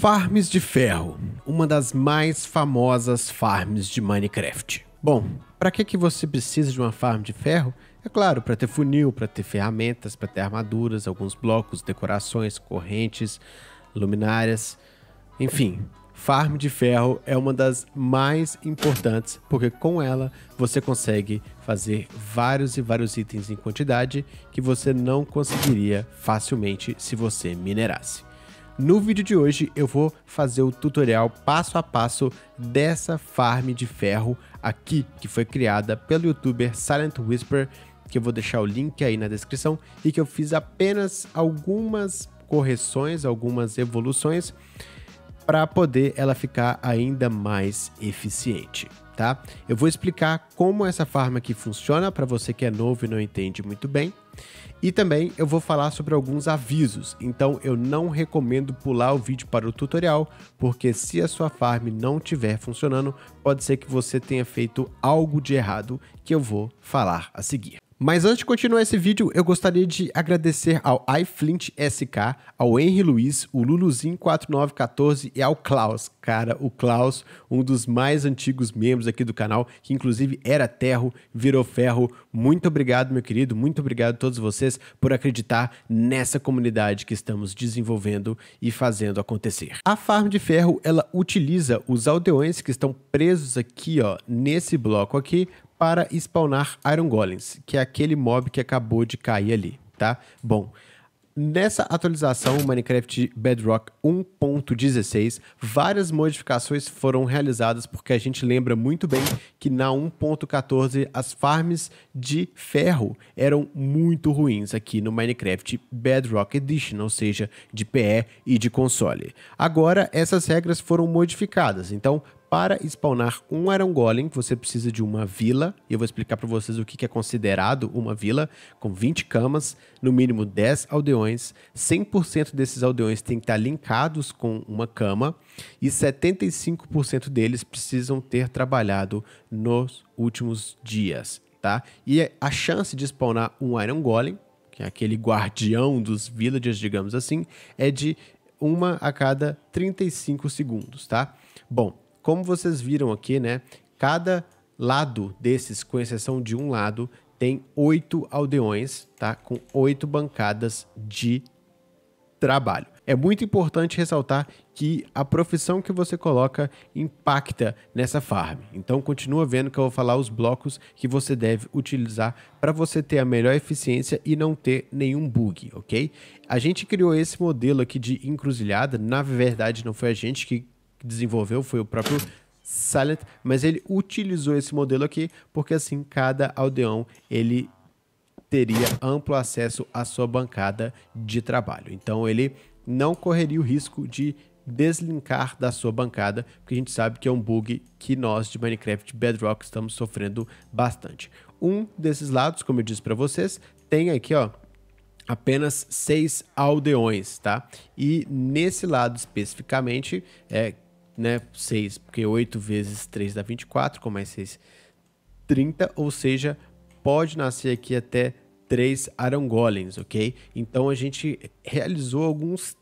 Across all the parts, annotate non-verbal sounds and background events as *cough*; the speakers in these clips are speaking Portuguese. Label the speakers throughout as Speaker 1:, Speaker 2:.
Speaker 1: Farms de Ferro, uma das mais famosas farms de Minecraft. Bom, para que, que você precisa de uma farm de ferro? É claro, para ter funil, para ter ferramentas, para ter armaduras, alguns blocos, decorações, correntes, luminárias, enfim. Farm de ferro é uma das mais importantes, porque com ela você consegue fazer vários e vários itens em quantidade que você não conseguiria facilmente se você minerasse. No vídeo de hoje eu vou fazer o tutorial passo a passo dessa farm de ferro aqui, que foi criada pelo youtuber Silent Whisper, que eu vou deixar o link aí na descrição, e que eu fiz apenas algumas correções, algumas evoluções, para poder ela ficar ainda mais eficiente tá? Eu vou explicar como essa farm aqui funciona para você que é novo e não entende muito bem. E também eu vou falar sobre alguns avisos, então eu não recomendo pular o vídeo para o tutorial, porque se a sua farm não estiver funcionando, pode ser que você tenha feito algo de errado que eu vou falar a seguir. Mas antes de continuar esse vídeo, eu gostaria de agradecer ao iFlint SK, ao Henry Luiz, o Luluzinho4914 e ao Klaus. Cara, o Klaus, um dos mais antigos membros aqui do canal, que inclusive era terro, virou ferro. Muito obrigado, meu querido, muito obrigado a todos vocês por acreditar nessa comunidade que estamos desenvolvendo e fazendo acontecer. A Farm de Ferro, ela utiliza os aldeões que estão presos aqui, ó, nesse bloco aqui, para spawnar Iron Golems, que é aquele mob que acabou de cair ali, tá? Bom, nessa atualização Minecraft Bedrock 1.16, várias modificações foram realizadas porque a gente lembra muito bem que na 1.14 as farms de ferro eram muito ruins aqui no Minecraft Bedrock Edition, ou seja, de PE e de console. Agora essas regras foram modificadas, então para spawnar um Iron Golem, você precisa de uma vila, e eu vou explicar para vocês o que é considerado uma vila, com 20 camas, no mínimo 10 aldeões, 100% desses aldeões têm que estar linkados com uma cama, e 75% deles precisam ter trabalhado nos últimos dias, tá? E é a chance de spawnar um Iron Golem, que é aquele guardião dos villagers, digamos assim, é de uma a cada 35 segundos, tá? Bom, como vocês viram aqui, né? Cada lado desses, com exceção de um lado, tem oito aldeões, tá? Com oito bancadas de trabalho. É muito importante ressaltar que a profissão que você coloca impacta nessa farm. Então continua vendo que eu vou falar os blocos que você deve utilizar para você ter a melhor eficiência e não ter nenhum bug, ok? A gente criou esse modelo aqui de encruzilhada, na verdade não foi a gente que que desenvolveu foi o próprio Silent, mas ele utilizou esse modelo aqui porque assim cada aldeão ele teria amplo acesso à sua bancada de trabalho. Então ele não correria o risco de deslinkar da sua bancada, porque a gente sabe que é um bug que nós de Minecraft Bedrock estamos sofrendo bastante. Um desses lados, como eu disse para vocês, tem aqui, ó, apenas seis aldeões, tá? E nesse lado especificamente, é, né, 6, porque 8 vezes 3 dá 24, com mais 6, 30, ou seja, pode nascer aqui até 3 Arangolins, ok? Então a gente realizou alguns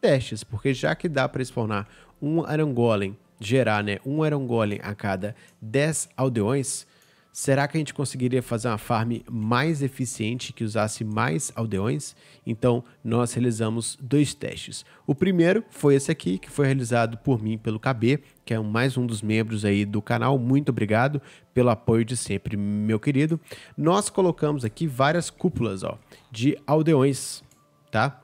Speaker 1: testes, porque já que dá para spawnar um Arangolen, gerar né, um Arangolen a cada 10 aldeões, Será que a gente conseguiria fazer uma farm mais eficiente que usasse mais aldeões? Então, nós realizamos dois testes. O primeiro foi esse aqui, que foi realizado por mim pelo KB, que é mais um dos membros aí do canal. Muito obrigado pelo apoio de sempre, meu querido. Nós colocamos aqui várias cúpulas, ó, de aldeões, tá?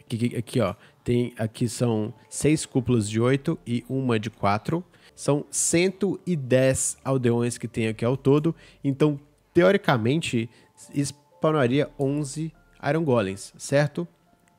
Speaker 1: Aqui, aqui ó, tem aqui são seis cúpulas de oito e uma de quatro são 110 aldeões que tem aqui ao todo. Então, teoricamente, spawnaria 11 Iron Golems, certo?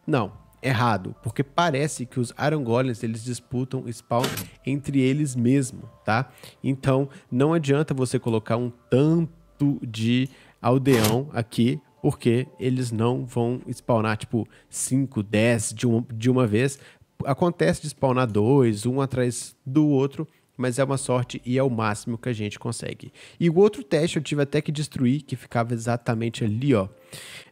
Speaker 1: Não, errado, porque parece que os Iron Golems eles disputam spawn entre eles mesmo, tá? Então não adianta você colocar um tanto de aldeão aqui, porque eles não vão spawnar tipo 5, 10 de, uma de uma vez. Acontece de spawnar dois, um atrás do outro, mas é uma sorte e é o máximo que a gente consegue. E o outro teste eu tive até que destruir, que ficava exatamente ali, ó.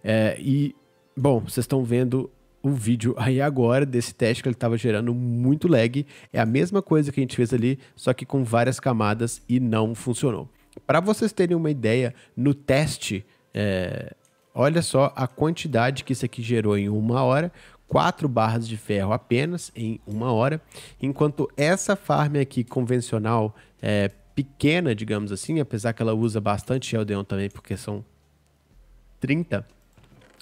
Speaker 1: É, e, bom, vocês estão vendo o vídeo aí agora desse teste que ele estava gerando muito lag. É a mesma coisa que a gente fez ali, só que com várias camadas e não funcionou. Para vocês terem uma ideia, no teste, é, olha só a quantidade que isso aqui gerou em uma hora quatro barras de ferro apenas em uma hora, enquanto essa farm aqui convencional é pequena, digamos assim, apesar que ela usa bastante Eldeon também, porque são 30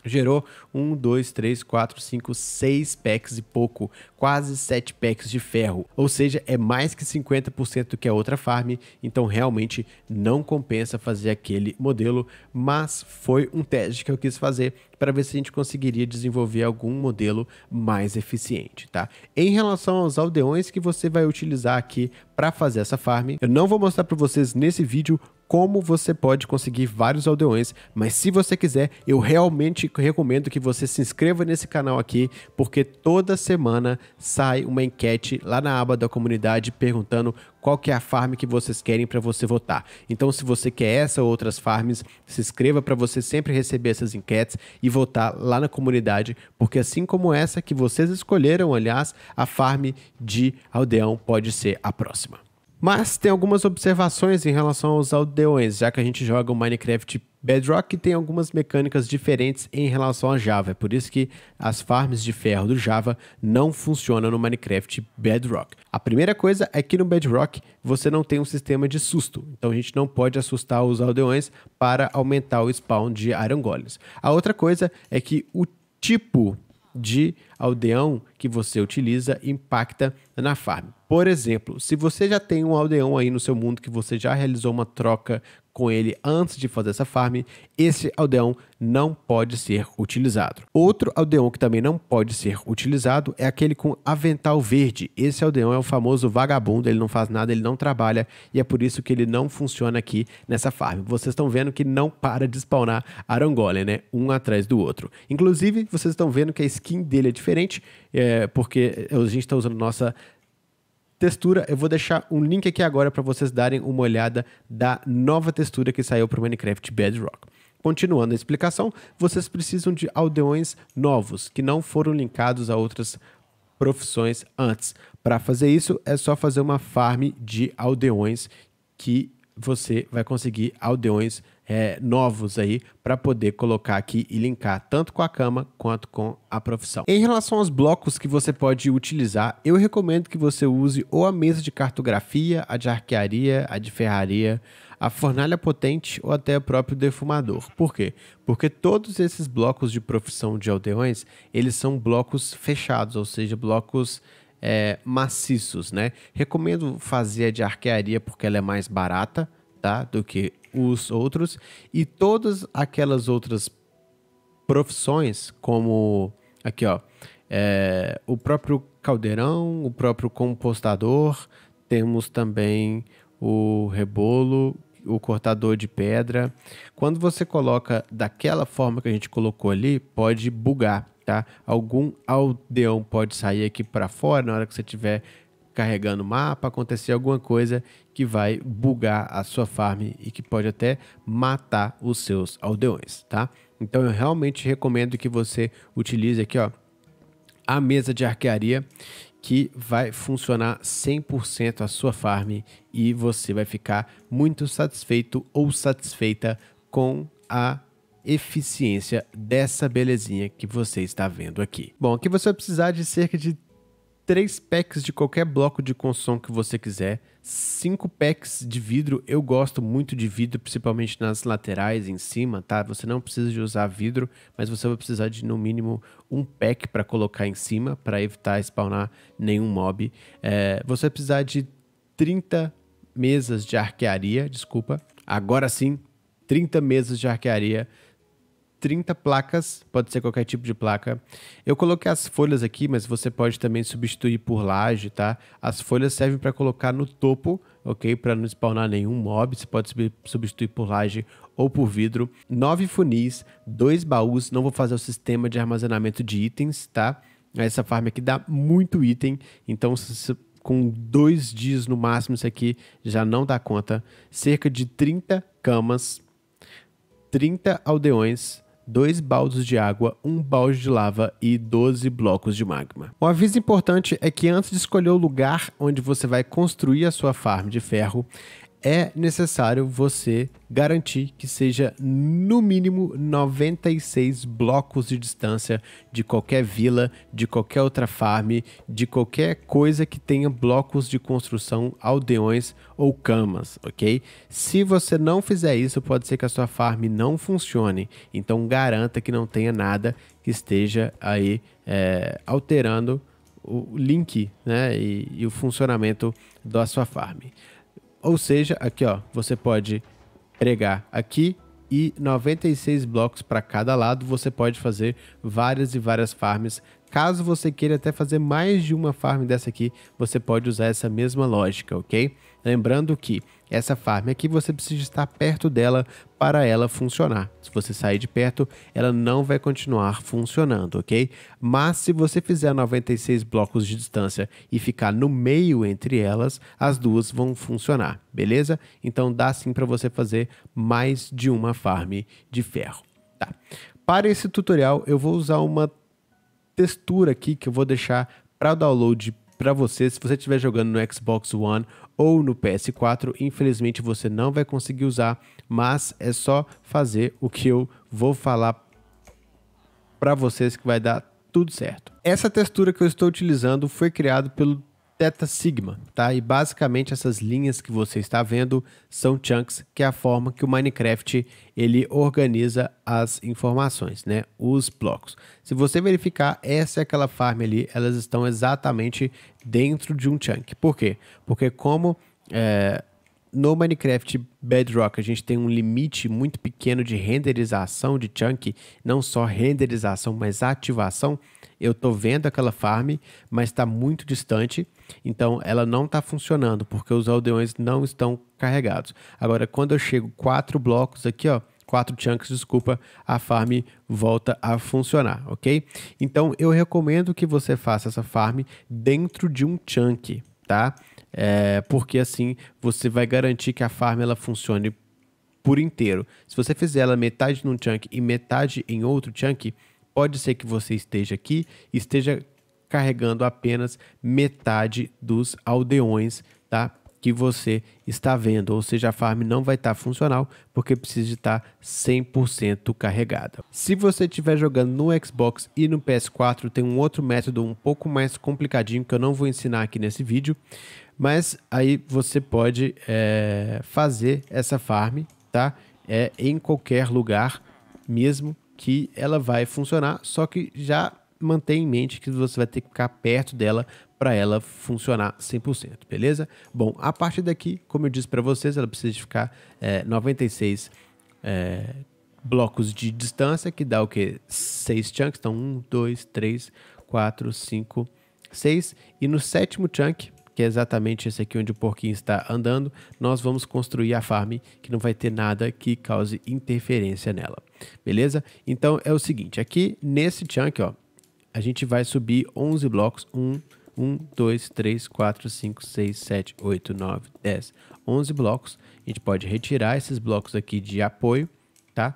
Speaker 1: Gerou um, dois, três, quatro, cinco, seis packs e pouco, quase sete packs de ferro. Ou seja, é mais que 50% do que a outra farm, então realmente não compensa fazer aquele modelo, mas foi um teste que eu quis fazer para ver se a gente conseguiria desenvolver algum modelo mais eficiente, tá? Em relação aos aldeões que você vai utilizar aqui para fazer essa farm, eu não vou mostrar para vocês nesse vídeo como você pode conseguir vários aldeões, mas se você quiser, eu realmente recomendo que você se inscreva nesse canal aqui, porque toda semana sai uma enquete lá na aba da comunidade perguntando qual que é a farm que vocês querem para você votar. Então, se você quer essa ou outras farms, se inscreva para você sempre receber essas enquetes e votar lá na comunidade, porque assim como essa que vocês escolheram, aliás, a farm de aldeão pode ser a próxima. Mas tem algumas observações em relação aos aldeões, já que a gente joga o Minecraft Bedrock e tem algumas mecânicas diferentes em relação a Java. É por isso que as farms de ferro do Java não funcionam no Minecraft Bedrock. A primeira coisa é que no Bedrock você não tem um sistema de susto, então a gente não pode assustar os aldeões para aumentar o spawn de Iron Golems. A outra coisa é que o tipo de aldeão que você utiliza impacta na farm. Por exemplo, se você já tem um aldeão aí no seu mundo que você já realizou uma troca com ele antes de fazer essa farm, esse aldeão não pode ser utilizado. Outro aldeão que também não pode ser utilizado é aquele com avental verde. Esse aldeão é o famoso vagabundo, ele não faz nada, ele não trabalha e é por isso que ele não funciona aqui nessa farm. Vocês estão vendo que não para de spawnar Arangolem, né? Um atrás do outro. Inclusive, vocês estão vendo que a skin dele é diferente. É, é, porque a gente está usando nossa textura. Eu vou deixar um link aqui agora para vocês darem uma olhada da nova textura que saiu para o Minecraft Bedrock. Continuando a explicação, vocês precisam de aldeões novos que não foram linkados a outras profissões antes. Para fazer isso, é só fazer uma farm de aldeões que você vai conseguir aldeões é, novos aí para poder colocar aqui e linkar tanto com a cama quanto com a profissão. Em relação aos blocos que você pode utilizar, eu recomendo que você use ou a mesa de cartografia, a de arquearia, a de ferraria, a fornalha potente ou até o próprio defumador. Por quê? Porque todos esses blocos de profissão de aldeões, eles são blocos fechados, ou seja, blocos é, maciços, né? Recomendo fazer a de arquearia porque ela é mais barata, tá? Do que os outros. E todas aquelas outras profissões, como aqui, ó, é, o próprio caldeirão, o próprio compostador, temos também o rebolo, o cortador de pedra. Quando você coloca daquela forma que a gente colocou ali, pode bugar tá? Algum aldeão pode sair aqui para fora na hora que você estiver carregando o mapa, acontecer alguma coisa que vai bugar a sua farm e que pode até matar os seus aldeões, tá? Então eu realmente recomendo que você utilize aqui, ó, a mesa de arquearia que vai funcionar 100% a sua farm e você vai ficar muito satisfeito ou satisfeita com a eficiência dessa belezinha que você está vendo aqui. Bom, aqui você vai precisar de cerca de 3 packs de qualquer bloco de construção que você quiser, 5 packs de vidro, eu gosto muito de vidro, principalmente nas laterais em cima, tá? Você não precisa de usar vidro, mas você vai precisar de no mínimo um pack para colocar em cima, para evitar spawnar nenhum mob. É, você vai precisar de 30 mesas de arquearia, desculpa. Agora sim, 30 mesas de arquearia 30 placas, pode ser qualquer tipo de placa. Eu coloquei as folhas aqui, mas você pode também substituir por laje, tá? As folhas servem para colocar no topo, ok? Para não spawnar nenhum mob, você pode substituir por laje ou por vidro. Nove funis, dois baús, não vou fazer o sistema de armazenamento de itens, tá? Essa farm aqui dá muito item, então com dois dias no máximo isso aqui já não dá conta. Cerca de 30 camas, 30 aldeões, dois baldes de água, um balde de lava e 12 blocos de magma. Um aviso importante é que antes de escolher o lugar onde você vai construir a sua farm de ferro, é necessário você garantir que seja no mínimo 96 blocos de distância de qualquer vila, de qualquer outra farm, de qualquer coisa que tenha blocos de construção, aldeões ou camas, ok? Se você não fizer isso, pode ser que a sua farm não funcione. Então garanta que não tenha nada que esteja aí é, alterando o link né, e, e o funcionamento da sua farm. Ou seja, aqui ó, você pode pregar aqui e 96 blocos para cada lado. Você pode fazer várias e várias farms. Caso você queira até fazer mais de uma farm dessa aqui, você pode usar essa mesma lógica, ok? Lembrando que essa farm aqui você precisa estar perto dela para ela funcionar. Se você sair de perto, ela não vai continuar funcionando, ok? Mas se você fizer 96 blocos de distância e ficar no meio entre elas, as duas vão funcionar, beleza? Então dá sim para você fazer mais de uma farm de ferro. Tá. Para esse tutorial, eu vou usar uma textura aqui que eu vou deixar para download para você se você estiver jogando no Xbox One ou no PS4, infelizmente você não vai conseguir usar, mas é só fazer o que eu vou falar para vocês que vai dar tudo certo. Essa textura que eu estou utilizando foi criada pelo Theta sigma, tá? E basicamente essas linhas que você está vendo são chunks, que é a forma que o Minecraft ele organiza as informações, né? Os blocos. Se você verificar, essa é aquela farm ali, elas estão exatamente dentro de um chunk. Por quê? Porque como é, no Minecraft Bedrock a gente tem um limite muito pequeno de renderização de chunk, não só renderização, mas ativação. Eu estou vendo aquela farm, mas está muito distante, então ela não está funcionando porque os aldeões não estão carregados. Agora, quando eu chego quatro blocos aqui, ó, quatro chunks, desculpa, a farm volta a funcionar, ok? Então eu recomendo que você faça essa farm dentro de um chunk, tá? É, porque assim você vai garantir que a farm ela funcione por inteiro. Se você fizer ela metade num chunk e metade em outro chunk, pode ser que você esteja aqui e esteja carregando apenas metade dos aldeões, tá? Que você está vendo, ou seja, a farm não vai estar tá funcional porque precisa estar tá 100% carregada. Se você estiver jogando no Xbox e no PS4, tem um outro método um pouco mais complicadinho que eu não vou ensinar aqui nesse vídeo, mas aí você pode é, fazer essa farm, tá? É em qualquer lugar mesmo que ela vai funcionar, só que já mantém em mente que você vai ter que ficar perto dela para ela funcionar 100%, beleza? Bom, a partir daqui, como eu disse para vocês, ela precisa de ficar é, 96 é, blocos de distância, que dá o que? 6 chunks, então 1, 2, 3, 4, 5, 6. E no sétimo chunk, que é exatamente esse aqui onde o porquinho está andando, nós vamos construir a farm que não vai ter nada que cause interferência nela, beleza? Então é o seguinte, aqui nesse chunk, ó, a gente vai subir 11 blocos, 1, 1, 2, 3, 4, 5, 6, 7, 8, 9, 10, 11 blocos. A gente pode retirar esses blocos aqui de apoio, tá?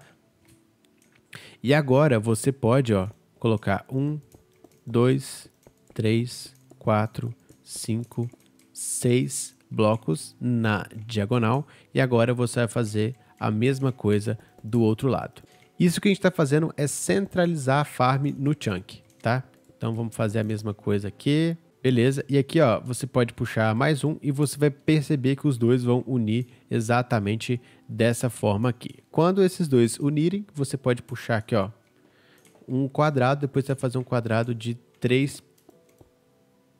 Speaker 1: E agora você pode, ó, colocar 1, 2, 3, 4, 5, 6 blocos na diagonal e agora você vai fazer a mesma coisa do outro lado. Isso que a gente está fazendo é centralizar a farm no chunk, tá? Então vamos fazer a mesma coisa aqui. Beleza, e aqui ó, você pode puxar mais um e você vai perceber que os dois vão unir exatamente dessa forma aqui. Quando esses dois unirem, você pode puxar aqui ó, um quadrado, depois você vai fazer um quadrado de 3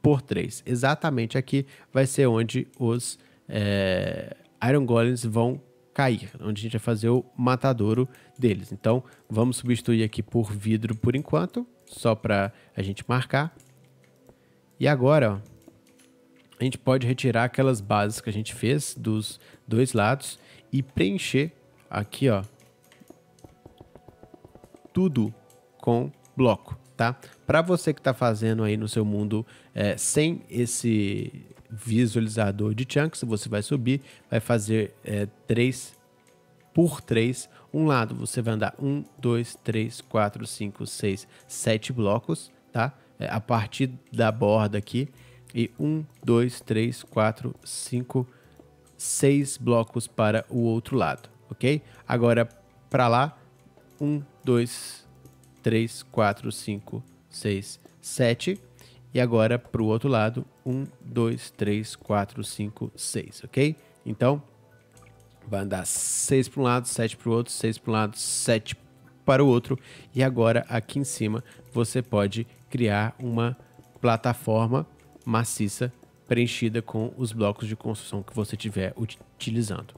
Speaker 1: por 3. Exatamente aqui vai ser onde os é, Iron Golems vão cair, onde a gente vai fazer o matadouro deles. Então, vamos substituir aqui por vidro por enquanto, só para a gente marcar. E agora, ó, a gente pode retirar aquelas bases que a gente fez dos dois lados e preencher aqui, ó, tudo com bloco tá? Para você que está fazendo aí no seu mundo é, sem esse visualizador de chunks, você vai subir, vai fazer é, três por três. Um lado você vai andar um, dois, três, quatro, cinco, seis, sete blocos, tá? É, a partir da borda aqui. E um, dois, três, quatro, cinco, seis blocos para o outro lado, ok? Agora, para lá, um, dois, 3, 4, 5, 6, 7. E agora para o outro lado, 1, 2, 3, 4, 5, 6, ok? Então, vai andar 6 para um lado, 7 para o outro, 6 para um lado, 7 para o outro. E agora aqui em cima você pode criar uma plataforma maciça preenchida com os blocos de construção que você estiver utilizando.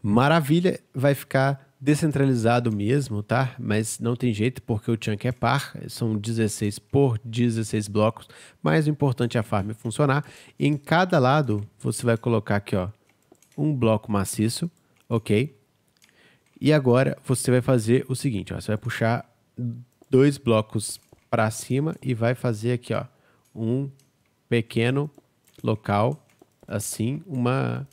Speaker 1: Maravilha, vai ficar descentralizado mesmo, tá? Mas não tem jeito porque o chunk é par, são 16 por 16 blocos, mas o importante é a farm funcionar. Em cada lado, você vai colocar aqui, ó, um bloco maciço, ok? E agora você vai fazer o seguinte, ó, você vai puxar dois blocos para cima e vai fazer aqui, ó, um pequeno local, assim, uma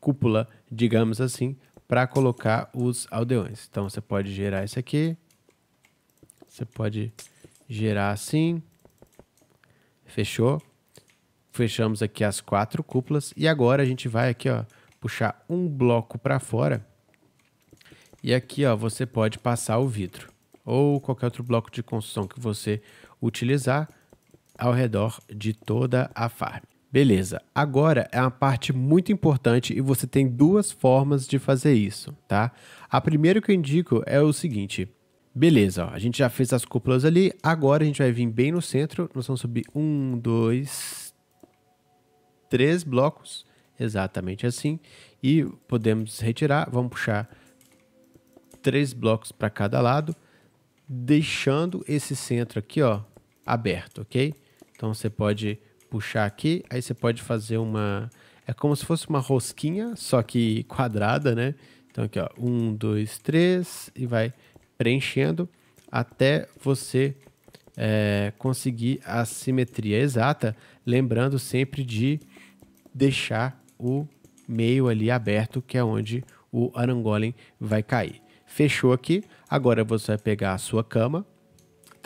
Speaker 1: cúpula, digamos assim, para colocar os aldeões. Então você pode gerar isso aqui. Você pode gerar assim. Fechou? Fechamos aqui as quatro cúpulas e agora a gente vai aqui, ó, puxar um bloco para fora. E aqui, ó, você pode passar o vidro ou qualquer outro bloco de construção que você utilizar ao redor de toda a farm. Beleza, agora é uma parte muito importante e você tem duas formas de fazer isso, tá? A primeira que eu indico é o seguinte. Beleza, ó, a gente já fez as cúpulas ali, agora a gente vai vir bem no centro, nós vamos subir um, dois, três blocos, exatamente assim, e podemos retirar, vamos puxar três blocos para cada lado, deixando esse centro aqui, ó, aberto, ok? Então você pode puxar aqui, aí você pode fazer uma. É como se fosse uma rosquinha, só que quadrada, né? Então aqui, ó, um, dois, três, e vai preenchendo até você é, conseguir a simetria exata, lembrando sempre de deixar o meio ali aberto, que é onde o arangolem vai cair. Fechou aqui, agora você vai pegar a sua cama,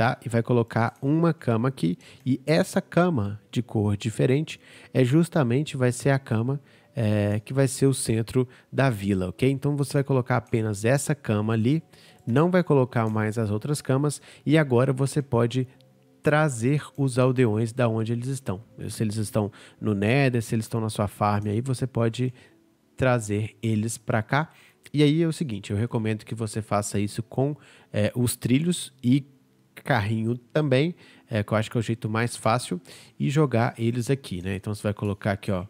Speaker 1: Tá? E vai colocar uma cama aqui e essa cama de cor diferente é justamente vai ser a cama é, que vai ser o centro da vila, ok? Então você vai colocar apenas essa cama ali, não vai colocar mais as outras camas e agora você pode trazer os aldeões da onde eles estão. Se eles estão no Nether, se eles estão na sua farm aí, você pode trazer eles para cá. E aí é o seguinte, eu recomendo que você faça isso com é, os trilhos e carrinho também, é, que eu acho que é o jeito mais fácil, e jogar eles aqui, né? Então você vai colocar aqui, ó,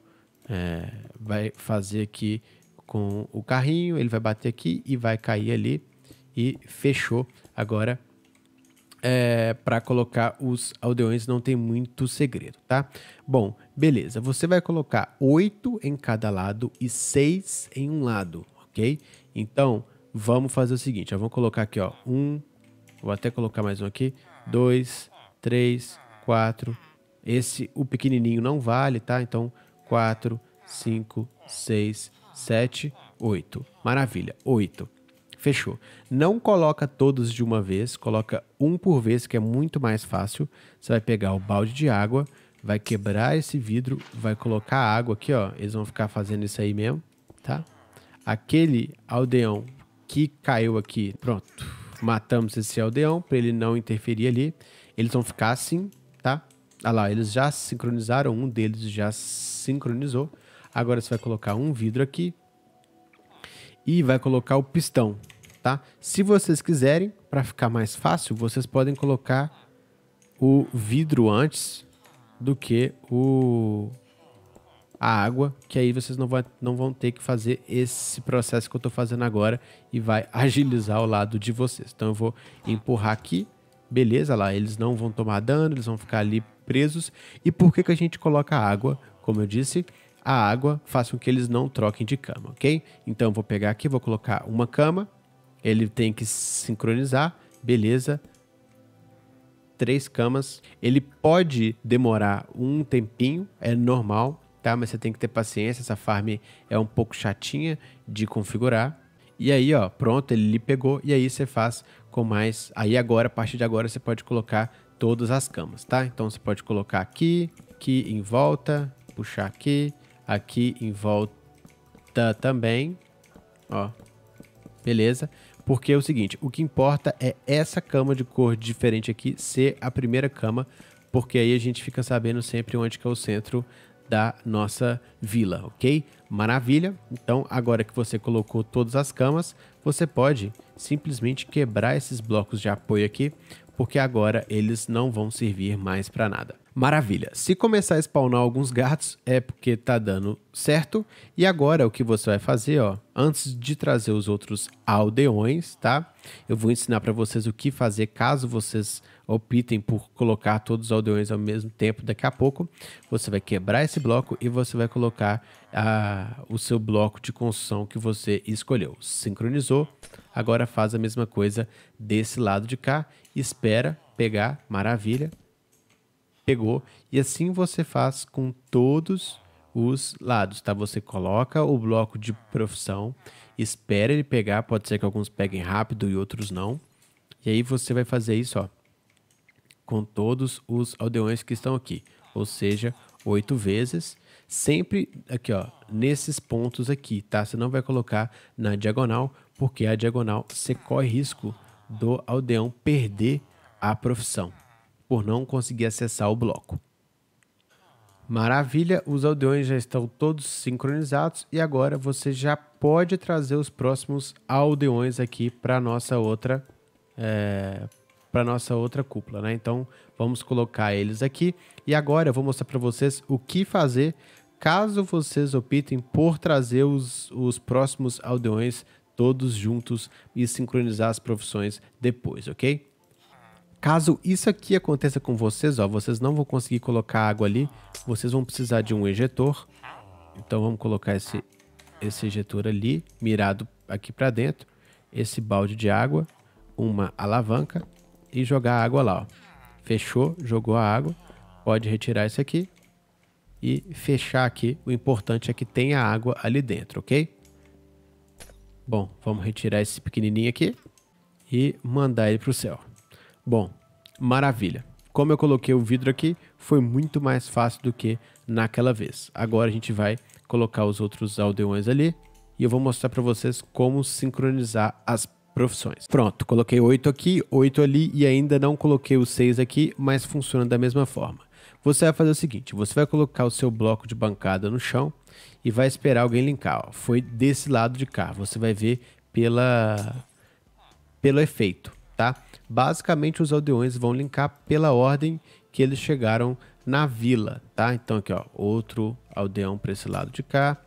Speaker 1: é, vai fazer aqui com o carrinho, ele vai bater aqui e vai cair ali, e fechou. Agora, é, para colocar os aldeões não tem muito segredo, tá? Bom, beleza. Você vai colocar oito em cada lado e seis em um lado, ok? Então, vamos fazer o seguinte. Eu vou colocar aqui, ó. Um, Vou até colocar mais um aqui. Dois, três, quatro. Esse, o pequenininho não vale, tá? Então, quatro, cinco, seis, sete, oito. Maravilha, oito. Fechou. Não coloca todos de uma vez, coloca um por vez, que é muito mais fácil. Você vai pegar o balde de água, vai quebrar esse vidro, vai colocar água aqui, ó. Eles vão ficar fazendo isso aí mesmo, tá? Aquele aldeão que caiu aqui, pronto, matamos esse aldeão para ele não interferir ali. Eles vão ficar assim, tá? Olha lá, eles já sincronizaram, um deles já sincronizou. Agora você vai colocar um vidro aqui e vai colocar o pistão, tá? Se vocês quiserem, para ficar mais fácil, vocês podem colocar o vidro antes do que o a água, que aí vocês não vão, não vão ter que fazer esse processo que eu estou fazendo agora e vai *laughs* agilizar o lado de vocês. Então eu vou empurrar aqui, beleza lá, eles não vão tomar dano, eles vão ficar ali presos. E por que, que a gente coloca água? Como eu disse, a água faz com que eles não troquem de cama, ok? Então eu vou pegar aqui, vou colocar uma cama, ele tem que sincronizar, beleza, três camas. Ele pode demorar um tempinho, é normal tá? Mas você tem que ter paciência, essa farm é um pouco chatinha de configurar. E aí, ó, pronto, ele lhe pegou e aí você faz com mais. Aí agora, a partir de agora, você pode colocar todas as camas, tá? Então você pode colocar aqui, aqui em volta, puxar aqui, aqui em volta também, ó. Beleza? Porque é o seguinte, o que importa é essa cama de cor diferente aqui ser a primeira cama, porque aí a gente fica sabendo sempre onde que é o centro da nossa vila, ok? Maravilha! Então, agora que você colocou todas as camas, você pode simplesmente quebrar esses blocos de apoio aqui, porque agora eles não vão servir mais para nada. Maravilha! Se começar a spawnar alguns gatos, é porque tá dando certo. E agora o que você vai fazer, ó, antes de trazer os outros aldeões, tá? Eu vou ensinar para vocês o que fazer caso vocês optem por colocar todos os aldeões ao mesmo tempo, daqui a pouco você vai quebrar esse bloco e você vai colocar a, ah, o seu bloco de construção que você escolheu. Sincronizou, agora faz a mesma coisa desse lado de cá, espera pegar, maravilha, pegou, e assim você faz com todos os lados, tá? Você coloca o bloco de profissão, espera ele pegar, pode ser que alguns peguem rápido e outros não, e aí você vai fazer isso, ó com todos os aldeões que estão aqui, ou seja, oito vezes, sempre aqui ó, nesses pontos aqui, tá? Você não vai colocar na diagonal, porque a diagonal você corre risco do aldeão perder a profissão, por não conseguir acessar o bloco. Maravilha, os aldeões já estão todos sincronizados e agora você já pode trazer os próximos aldeões aqui para nossa outra é, para nossa outra cúpula, né? Então, vamos colocar eles aqui. E agora eu vou mostrar para vocês o que fazer caso vocês optem por trazer os, os próximos aldeões todos juntos e sincronizar as profissões depois, ok? Caso isso aqui aconteça com vocês, ó, vocês não vão conseguir colocar água ali, vocês vão precisar de um ejetor. Então vamos colocar esse, esse ejetor ali, mirado aqui para dentro, esse balde de água, uma alavanca e jogar a água lá. Ó. Fechou, jogou a água. Pode retirar isso aqui e fechar aqui. O importante é que tenha água ali dentro, ok? Bom, vamos retirar esse pequenininho aqui e mandar ele para o céu. Bom, maravilha. Como eu coloquei o vidro aqui, foi muito mais fácil do que naquela vez. Agora a gente vai colocar os outros aldeões ali e eu vou mostrar para vocês como sincronizar as profissões. Pronto, coloquei 8 aqui, 8 ali e ainda não coloquei o 6 aqui, mas funciona da mesma forma. Você vai fazer o seguinte, você vai colocar o seu bloco de bancada no chão e vai esperar alguém linkar. Ó. Foi desse lado de cá, você vai ver pela pelo efeito, tá? Basicamente os aldeões vão linkar pela ordem que eles chegaram na vila, tá? Então aqui, ó, outro aldeão para esse lado de cá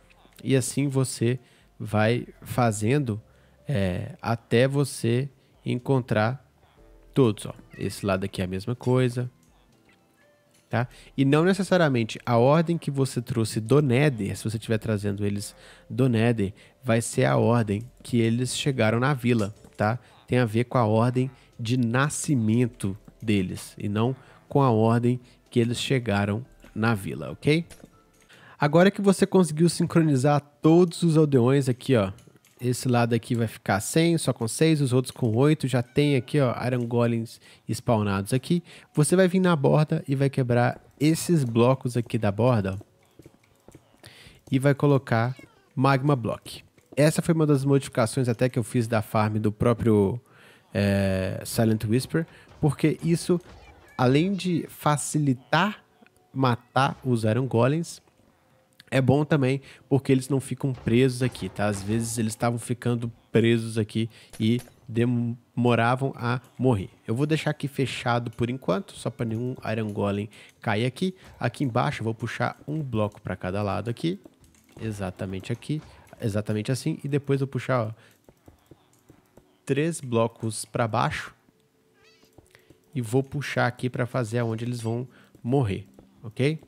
Speaker 1: e assim você vai fazendo é, até você encontrar todos. Ó. Esse lado aqui é a mesma coisa. Tá? E não necessariamente a ordem que você trouxe do Nether, se você estiver trazendo eles do Nether, vai ser a ordem que eles chegaram na vila, tá? Tem a ver com a ordem de nascimento deles e não com a ordem que eles chegaram na vila, ok? Agora que você conseguiu sincronizar todos os aldeões aqui, ó, esse lado aqui vai ficar sem, só com 6, os outros com 8. Já tem aqui, ó, Iron Golems spawnados aqui. Você vai vir na borda e vai quebrar esses blocos aqui da borda. Ó, e vai colocar Magma Block. Essa foi uma das modificações até que eu fiz da farm do próprio é, Silent Whisper. Porque isso, além de facilitar matar os Iron Golems, é bom também porque eles não ficam presos aqui, tá? Às vezes eles estavam ficando presos aqui e demoravam a morrer. Eu vou deixar aqui fechado por enquanto, só para nenhum Iron Golem cair aqui. Aqui embaixo eu vou puxar um bloco para cada lado aqui, exatamente aqui, exatamente assim. E depois eu puxar ó, três blocos para baixo e vou puxar aqui para fazer aonde eles vão morrer, ok?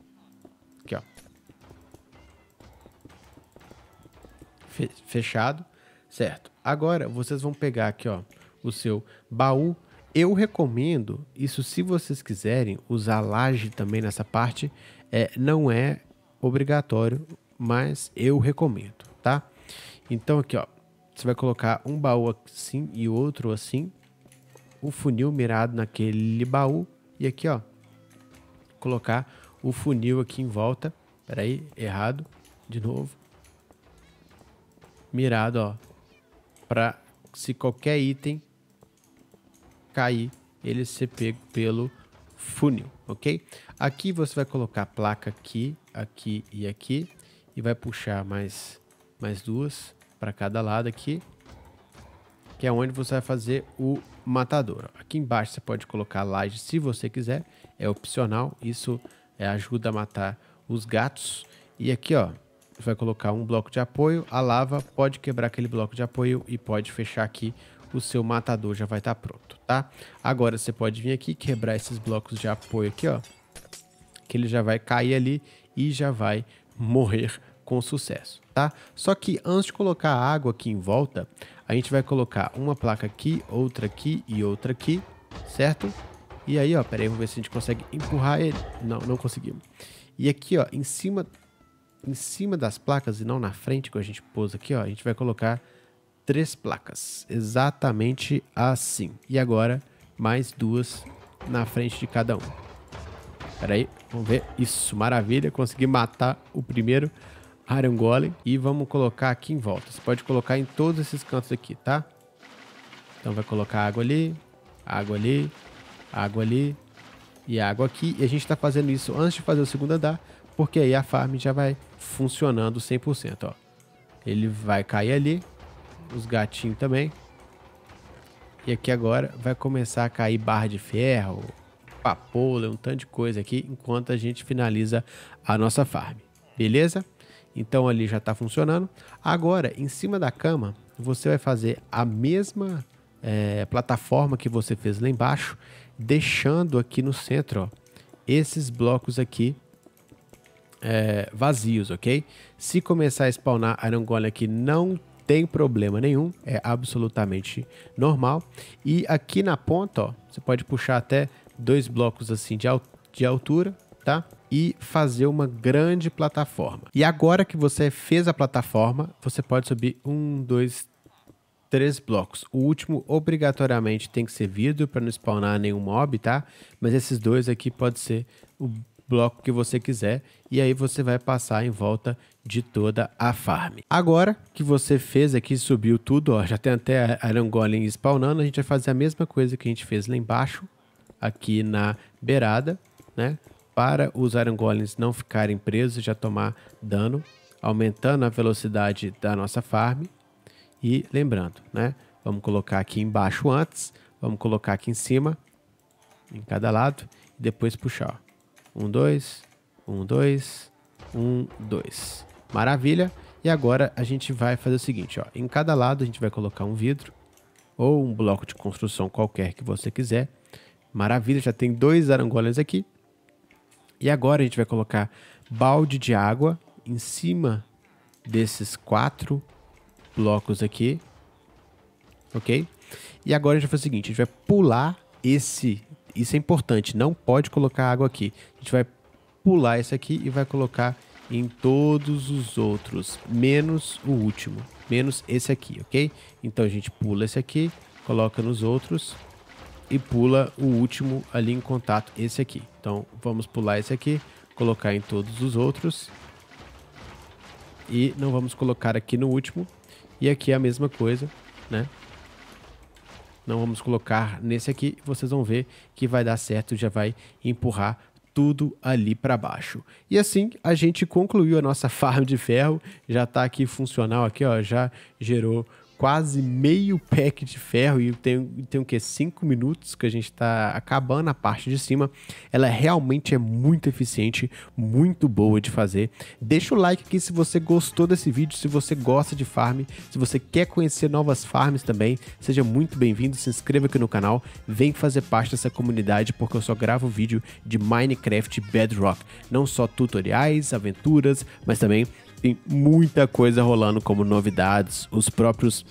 Speaker 1: fechado, certo? Agora vocês vão pegar aqui, ó, o seu baú. Eu recomendo isso se vocês quiserem usar laje também nessa parte, é, não é obrigatório, mas eu recomendo, tá? Então aqui, ó, você vai colocar um baú assim e outro assim, o funil mirado naquele baú e aqui, ó, colocar o funil aqui em volta. Peraí, errado, de novo mirado, ó. Pra se qualquer item cair, ele ser pego pelo funil, ok? Aqui você vai colocar a placa aqui, aqui e aqui. E vai puxar mais, mais duas para cada lado aqui. Que é onde você vai fazer o matador. Aqui embaixo você pode colocar laje se você quiser. É opcional. Isso é, ajuda a matar os gatos. E aqui, ó, vai colocar um bloco de apoio, a lava pode quebrar aquele bloco de apoio e pode fechar aqui. O seu matador já vai estar tá pronto, tá? Agora você pode vir aqui, quebrar esses blocos de apoio aqui, ó. Que ele já vai cair ali e já vai morrer com sucesso, tá? Só que antes de colocar a água aqui em volta, a gente vai colocar uma placa aqui, outra aqui e outra aqui, certo? E aí, ó, peraí, vamos ver se a gente consegue empurrar ele. Não, não conseguimos. E aqui, ó, em cima em cima das placas e não na frente, que a gente pôs aqui, ó, a gente vai colocar três placas, exatamente assim. E agora, mais duas na frente de cada um. Pera aí, vamos ver. Isso, maravilha, consegui matar o primeiro Iron Golem. E vamos colocar aqui em volta. Você pode colocar em todos esses cantos aqui, tá? Então vai colocar água ali, água ali, água ali e água aqui. E a gente tá fazendo isso antes de fazer o segundo andar, porque aí a farm já vai funcionando 100%, ó. Ele vai cair ali, os gatinhos também. E aqui agora vai começar a cair barra de ferro, papoula, um tanto de coisa aqui, enquanto a gente finaliza a nossa farm. Beleza? Então ali já está funcionando. Agora, em cima da cama, você vai fazer a mesma é, plataforma que você fez lá embaixo, deixando aqui no centro ó, esses blocos aqui é, vazios, ok? Se começar a spawnar Iron Golem aqui, não tem problema nenhum, é absolutamente normal. E aqui na ponta, ó, você pode puxar até dois blocos assim de, al de altura, tá? E fazer uma grande plataforma. E agora que você fez a plataforma, você pode subir um, dois, três blocos. O último obrigatoriamente tem que ser vidro para não spawnar nenhum mob, tá? Mas esses dois aqui podem ser o bloco que você quiser e aí você vai passar em volta de toda a farm. Agora que você fez aqui, subiu tudo, ó, já tem até a Iron Golem spawnando, a gente vai fazer a mesma coisa que a gente fez lá embaixo, aqui na beirada, né? Para os Iron Golems não ficarem presos, e já tomar dano, aumentando a velocidade da nossa farm. E lembrando, né? Vamos colocar aqui embaixo antes, vamos colocar aqui em cima, em cada lado, e depois puxar, ó. Um, dois, um, dois, um, dois. Maravilha. E agora a gente vai fazer o seguinte, ó. Em cada lado a gente vai colocar um vidro ou um bloco de construção qualquer que você quiser. Maravilha, já tem dois arangolas aqui. E agora a gente vai colocar balde de água em cima desses quatro blocos aqui, ok? E agora a gente vai fazer o seguinte, a gente vai pular esse isso é importante, não pode colocar água aqui. A gente vai pular esse aqui e vai colocar em todos os outros, menos o último, menos esse aqui, ok? Então a gente pula esse aqui, coloca nos outros e pula o último ali em contato, esse aqui. Então vamos pular esse aqui, colocar em todos os outros e não vamos colocar aqui no último. E aqui é a mesma coisa, né? Não vamos colocar nesse aqui, vocês vão ver que vai dar certo, já vai empurrar tudo ali para baixo. E assim a gente concluiu a nossa *laughs* farm de ferro, já está aqui funcional aqui, ó, já gerou quase meio pack de ferro e tem, tem o que? 5 minutos que a gente está acabando a parte de cima. Ela realmente é muito eficiente, muito boa de fazer. Deixa o like aqui se você gostou desse vídeo, se você gosta de farm, se você quer conhecer novas farms também, seja muito bem-vindo, se inscreva aqui no canal, vem fazer parte dessa comunidade porque eu só gravo vídeo de Minecraft Bedrock, não só tutoriais, aventuras, mas também tem muita coisa rolando como novidades, os próprios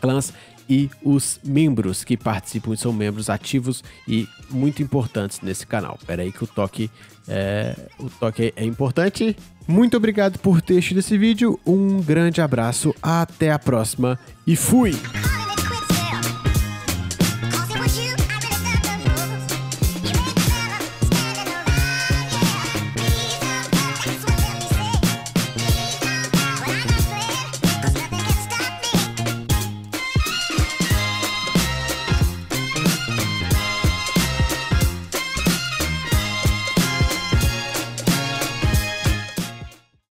Speaker 1: clãs e os membros que participam e são membros ativos e muito importantes nesse canal. Espera aí que o toque é, o toque é importante. Muito obrigado por ter assistido esse vídeo, um grande abraço, até a próxima e fui!